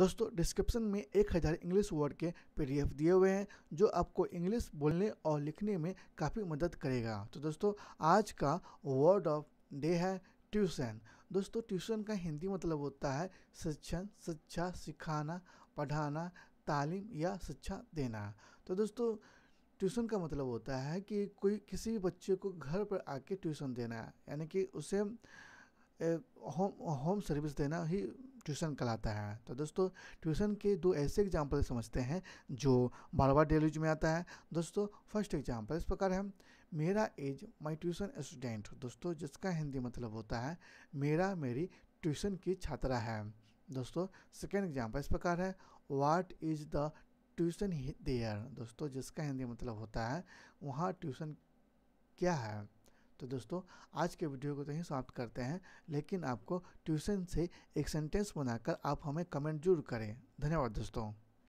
दोस्तों डिस्क्रिप्शन में एक हज़ार इंग्लिश वर्ड के पीडीएफ दिए हुए हैं जो आपको इंग्लिश बोलने और लिखने में काफ़ी मदद करेगा तो दोस्तों आज का वर्ड ऑफ डे है ट्यूशन दोस्तों ट्यूशन का हिंदी मतलब होता है शिक्षण शिक्षा सिखाना पढ़ाना तालीम या शिक्षा देना तो दोस्तों ट्यूशन का मतलब होता है कि कोई किसी बच्चे को घर पर आके ट्यूशन देना यानी कि उसे होम होम सर्विस देना ही ट्यूशन कहलाता है तो दोस्तों ट्यूशन के दो ऐसे एग्जाम्पल समझते हैं जो बार बार डेलीज में आता है दोस्तों फर्स्ट एग्जाम्पल इस प्रकार है मेरा एज माई ट्यूशन स्टूडेंट दोस्तों जिसका हिंदी मतलब होता है मेरा मेरी ट्यूशन की छात्रा है दोस्तों सेकेंड एग्जाम्पल इस प्रकार है what is the tuition there दोस्तों जिसका हिंदी मतलब होता है वहाँ ट्यूशन क्या है तो दोस्तों आज के वीडियो को तो ही समाप्त करते हैं लेकिन आपको ट्यूशन से एक सेंटेंस बनाकर आप हमें कमेंट जरूर करें धन्यवाद दोस्तों